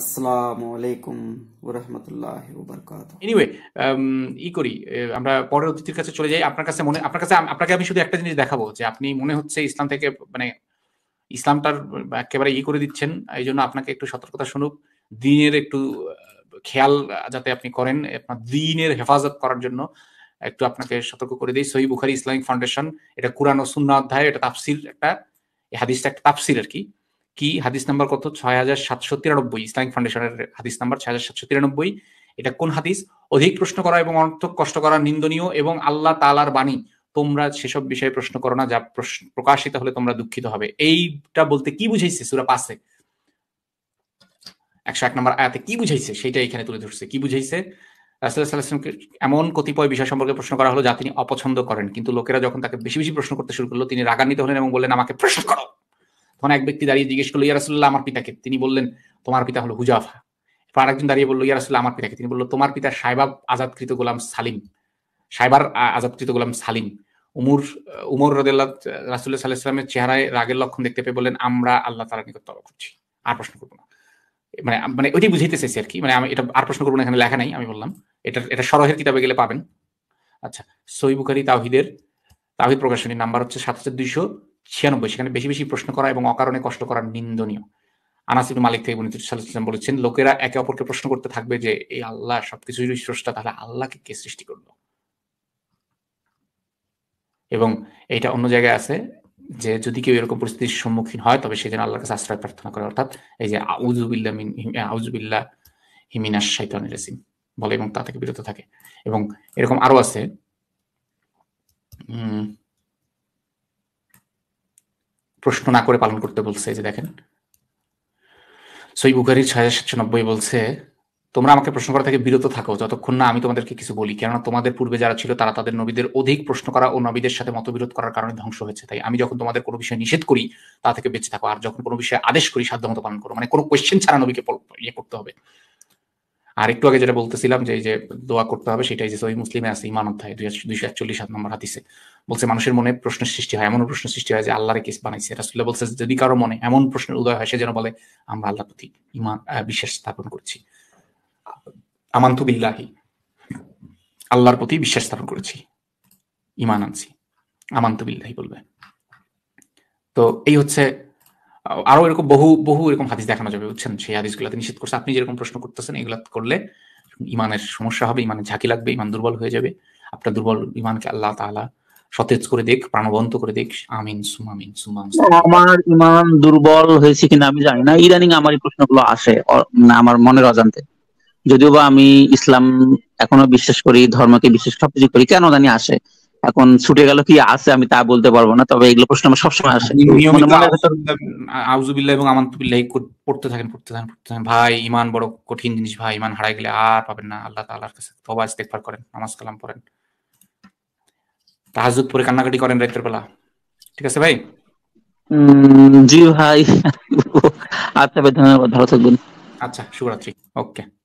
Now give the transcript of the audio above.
আসসালামু আলাইকুম ওরহমতুল্লাহ um, ই করি আমরা পরের অতিথির কাছে চলে যাই আপনার কাছে মনে আপনার কাছে আপনাকে আমি শুধু একটা জিনিস দেখাবো যে আপনি মনে হচ্ছে ইসলাম থেকে মানে ইসলামটার একেবারে ই করে দিচ্ছেন এই জন্য আপনাকে একটু সতর্কতা শুনুক দিনের একটু খেয়াল যাতে আপনি করেন আপনার দিনের হেফাজত করার জন্য একটু আপনাকে সতর্ক করে দিই সহি বুখারি ইসলামিক ফাউন্ডেশন এটা কোরআন ও সুন্না অধ্যায় এটা তাফসির একটা হাদিসটা একটা তাফসির আর কি কি হাদিস নাম্বার কত ছয় হাজার সাতশো তিরানব্বই ইসলামিক ফাউন্ডেশনের হাদিস নাম্বার ছয় হাজার সাতশো তিরানব্বই এটা কোন হাদিস অধিক প্রশ্ন করা এবং অর্থক কষ্ট করা নিন্দনীয় এবং আল্লাহ তালার বাণী তোমরা সেসব বিষয়ে প্রশ্ন করো না যা প্রকাশিত হলে তোমরা দুঃখিত হবে এইটা বলতে কি বুঝাইছে সুরা পাশে একশো এক নম্বর আয়াতে কি বুঝাইছে সেটা এখানে তুলে ধরছে কি বুঝাইছে রাসুল্লাহামকে এমন কতিপয় বিষয় সম্পর্কে প্রশ্ন করা হলো যা তিনি অপছন্দ করেন কিন্তু লোকেরা যখন তাকে বেশি বেশি প্রশ্ন করতে শুরু করলো তিনি রাগান্বিত হলেন এবং বললেন আমাকে প্রশ্ন করো তখন এক ব্যক্তি দাঁড়িয়ে জিজ্ঞেস করলো ইয়ারসুল্লাহ আমার পিতাকে তিনি বললেন তোমার পিতা হলো হুজাফা এরপর একজন দাঁড়িয়ে বললো ইয়ারসুল্লাহ আমার পিতাকে তিনি বললো তোমার পিতা সাইবাব আজাদকৃত গোলাম সালিম সাইবার আজাদকৃত গোলাম সালিম উমর উমর রদুল্লাহ রাসুল্লাহ সাল্লাহ চেহারায় রাগের লক্ষণ দেখতে পেয়ে বললেন আমরা আল্লাহ তালা নিকট তবা করছি আর প্রশ্ন করবো না মানে মানে ওইটাই বুঝাইতে চাইছি আর কি মানে আমি এটা আর প্রশ্ন করবো না এখানে লেখা নাই আমি বললাম এটা এটা সরহের কিতাবে গেলে পাবেন আচ্ছা সই তাহিদের তাহিদ প্রকাশনীর নাম্বার হচ্ছে সাত হাজার দুইশো ছিয়ানব্বই সেখানে বেশি বেশি প্রশ্ন করা এবং অকারণে কষ্ট করা নিন্দনীয় আনাসিবুল মালিক থেকে বর্ণিত সাল্লাম বলেছেন লোকেরা একে অপরকে প্রশ্ন করতে থাকবে যে এই আল্লাহ সবকিছুরই স্রষ্টা তাহলে আল্লাহকে কে সৃষ্টি করলো এবং এটা অন্য জায়গায় আছে যে যদি কেউ এরকম পরিস্থিতির সম্মুখীন হয় তবে সেজন্য আল্লাহর কাছে আশ্রয় প্রার্থনা করে অর্থাৎ এই যে আউজুবিল্লা মিন আউজুবিল্লা হিমিনাস শাইতান রেসিম বলে এবং তা থেকে বিরত থাকে এবং এরকম আরো আছে উম প্রশ্ন না করে পালন করতে বলছে যে দেখেন সই বুখারির ছয় হাজার সাতশো নব্বই বলছে তোমরা আমাকে প্রশ্ন করা থেকে বিরত থাকো যতক্ষণ না আমি তোমাদেরকে কিছু বলি কেননা তোমাদের পূর্বে যারা ছিল তারা তাদের নবীদের অধিক প্রশ্ন করা ও নবীদের সাথে মতবিরোধ করার কারণে ধ্বংস হয়েছে তাই আমি যখন তোমাদের কোনো বিষয়ে নিষেধ করি তা থেকে বেঁচে থাকো আর যখন কোনো বিষয়ে আদেশ করি সাধ্যমতো পালন করো মানে কোনো কোয়েশ্চেন ছাড়া নবীকে ইয়ে করতে হবে আর একটু আগে যেটা বলতেছিলাম যে যে দোয়া করতে হবে সেটাই যে সহি মুসলিমে আছে ইমান অধ্যায় দুইশো একচল্লিশ সাত নম্বর হাতিসে বলছে মানুষের মনে প্রশ্নের সৃষ্টি হয় এমন প্রশ্ন সৃষ্টি হয় যে আল্লাহরে কেস বানাইছে রাসুল্লাহ বলছে যদি কারো মনে এমন প্রশ্নের উদয় হয় সে যেন বলে আমরা আল্লাহ প্রতি ইমান বিশ্বাস স্থাপন করছি আমান্তু বিল্লাহি আল্লাহর প্রতি বিশ্বাস স্থাপন করেছি ইমান আনছি আমান্তু বিল্লাহি বলবে তো এই হচ্ছে আরো এরকম বহু বহু এরকম হাদিস দেখানো যাবে বুঝছেন সেই গুলাতে নিষেধ করছে আপনি যেরকম প্রশ্ন করতেছেন এগুলা করলে ইমানের সমস্যা হবে ইমানের ঝাঁকি লাগবে ইমান দুর্বল হয়ে যাবে আপনার দুর্বল ইমানকে আল্লাহ তাআলা সতেজ করে দেখ প্রাণবন্ত করে দেখ আমিন সুমামিন আমার ইমান দুর্বল হয়েছে কিনা আমি জানি না ইদানিং আমার এই প্রশ্নগুলো আসে আমার মনের অজান্তে যদিও বা আমি ইসলাম এখনো বিশ্বাস করি ধর্মকে বিশ্বাস সবকিছু করি কেন জানি আসে এখন ছুটে গেল কি আছে আমি তা বলতে পারবো না তবে এগুলো প্রশ্ন আমার সবসময় আসে আউজুবিল্লাহ এবং আমান্তুবিল্লাহ পড়তে থাকেন পড়তে থাকেন পড়তে থাকেন ভাই ইমান বড় কঠিন জিনিস ভাই ইমান হারাই গেলে আর পাবেন না আল্লাহ তাআলার কাছে তওবা ইস্তেগফার করেন নামাজ কালাম পড়েন তাহাজ্জুদ পড়ে কান্নাকাটি করেন রাতের বেলা ঠিক আছে ভাই জি ভাই আচ্ছা ভাই ধন্যবাদ ভালো থাকবেন আচ্ছা শুভরাত্রি ওকে